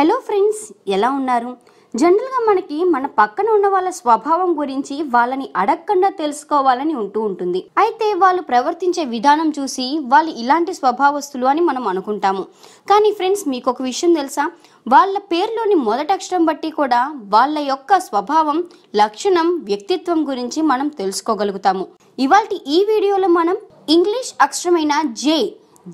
hello friends ఎలా ఉన్నారు జనరల్గా మనకి మన పక్కన ఉన్న వాళ్ళ స్వభావం గురించి వాళ్ళని అడగకుండా తెలుసుకోవాలని ఉంటూ ఉంటుంది అయితే వాళ్ళు ప్రవర్తించే విధానం చూసి వాళ్ళు ఇలాంటి స్వభావస్తులు అని మనం అనుకుంటాము కానీ ఫ్రెండ్స్ మీకు ఒక విషయం తెలుసా వాళ్ళ పేర్లోని మొదటి అక్షరం బట్టి కూడా వాళ్ళ యొక్క స్వభావం లక్షణం వ్యక్తిత్వం గురించి మనం తెలుసుకోగలుగుతాము ఇవాళ ఈ వీడియోలో మనం ఇంగ్లీష్ అక్షరమైన జే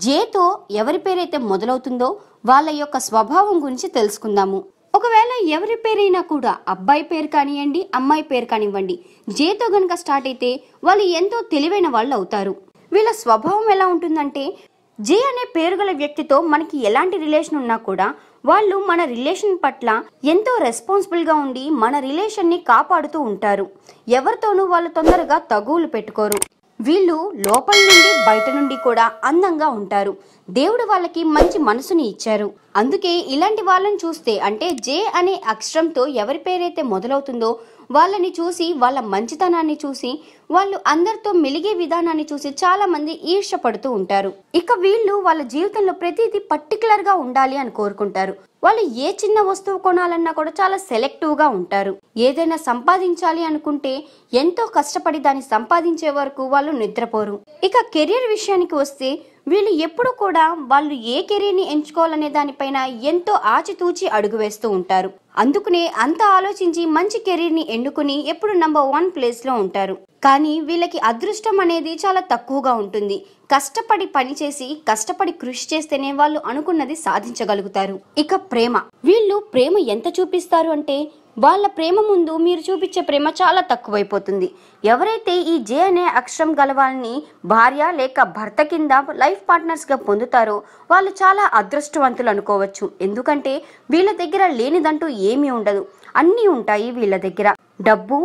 జేతో ఎవరి పేరైతే మొదలవుతుందో వాళ్ళ యొక్క స్వభావం గురించి తెలుసుకుందాము ఒకవేళ ఎవరి పేరైనా కూడా అబ్బాయి పేరు కానివ్వండి అమ్మాయి పేరు కానివ్వండి జేతో గనుక స్టార్ట్ అయితే వాళ్ళు ఎంతో తెలివైన వాళ్ళు అవుతారు వీళ్ళ స్వభావం ఎలా ఉంటుందంటే జే అనే పేరు గల వ్యక్తితో మనకి ఎలాంటి రిలేషన్ ఉన్నా కూడా వాళ్ళు మన రిలేషన్ పట్ల ఎంతో రెస్పాన్సిబుల్గా ఉండి మన రిలేషన్ని కాపాడుతూ ఉంటారు ఎవరితోనూ వాళ్ళు తొందరగా తగువులు పెట్టుకోరు వీళ్ళు లోపల నుండి బయట నుండి కూడా అందంగా ఉంటారు దేవుడు వాళ్ళకి మంచి మనసుని ఇచ్చారు అందుకే ఇలాంటి వాళ్ళని చూస్తే అంటే జే అనే అక్షరంతో ఎవరి పేరైతే మొదలవుతుందో వాళ్ళని చూసి వాళ్ళ మంచితనాన్ని చూసి వాళ్ళు అందరితో మెలిగే విధానాన్ని చూసి చాలా మంది ఈర్షపడుతూ ఉంటారు ఇక వీళ్ళు వాళ్ళ జీవితంలో ప్రతిదీ పర్టికులర్ గా ఉండాలి అని కోరుకుంటారు వాళ్ళు ఏ చిన్న వస్తువు కొనాలన్నా కూడా చాలా సెలెక్టివ్ గా ఉంటారు ఏదైనా సంపాదించాలి అనుకుంటే ఎంతో కష్టపడి దాన్ని సంపాదించే వరకు వాళ్ళు నిద్రపోరు ఇక కెరియర్ విషయానికి వస్తే వీళ్ళు ఎప్పుడు కూడా వాళ్ళు ఏ కెరీర్ని ఎంచుకోవాలనే దానిపైన ఎంతో ఆచితూచి అడుగు వేస్తూ ఉంటారు అందుకునే అంత ఆలోచించి మంచి కెరీర్ని ఎన్నుకుని ఎప్పుడు నంబర్ వన్ ప్లేస్లో ఉంటారు కానీ వీళ్ళకి అదృష్టం అనేది చాలా తక్కువగా ఉంటుంది కష్టపడి పనిచేసి కష్టపడి కృషి చేస్తేనే వాళ్ళు అనుకున్నది సాధించగలుగుతారు ఇక ప్రేమ వీళ్ళు ప్రేమ ఎంత చూపిస్తారు అంటే వాళ్ళ ప్రేమ ముందు మీరు చూపించే ప్రేమ చాలా తక్కువైపోతుంది ఎవరైతే ఈ జే అనే అక్షరం గల వాళ్ళని భార్య లేక భర్త కింద లైఫ్ పార్ట్నర్స్గా పొందుతారో వాళ్ళు చాలా అదృష్టవంతులు అనుకోవచ్చు ఎందుకంటే వీళ్ళ దగ్గర లేనిదంటూ ఏమీ ఉండదు అన్నీ ఉంటాయి వీళ్ళ దగ్గర డబ్బు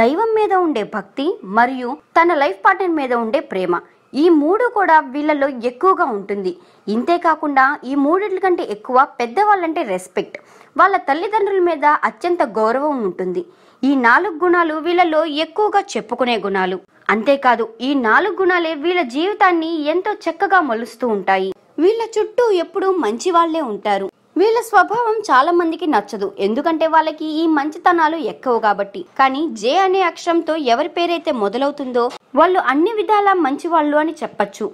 దైవం మీద ఉండే భక్తి మరియు తన లైఫ్ పార్ట్నర్ మీద ఉండే ప్రేమ ఈ మూడు కూడా వీళ్ళలో ఎక్కువగా ఉంటుంది ఇంతేకాకుండా ఈ మూడిట్ల కంటే ఎక్కువ పెద్దవాళ్ళంటే రెస్పెక్ట్ వాళ్ళ తల్లిదండ్రుల మీద అత్యంత గౌరవం ఉంటుంది ఈ నాలుగు గుణాలు వీళ్ళలో ఎక్కువగా చెప్పుకునే గుణాలు అంతేకాదు ఈ నాలుగు గుణాలే వీళ్ళ జీవితాన్ని ఎంతో చక్కగా మలుస్తూ ఉంటాయి వీళ్ళ చుట్టూ ఎప్పుడూ మంచి వాళ్లే ఉంటారు వీళ్ళ స్వభావం చాలా మందికి నచ్చదు ఎందుకంటే వాళ్ళకి ఈ మంచితనాలు ఎక్కువ కాబట్టి కానీ జే అనే అక్షరంతో ఎవరి పేరైతే మొదలవుతుందో వాళ్ళు అన్ని విధాలా మంచి వాళ్ళు అని చెప్పచ్చు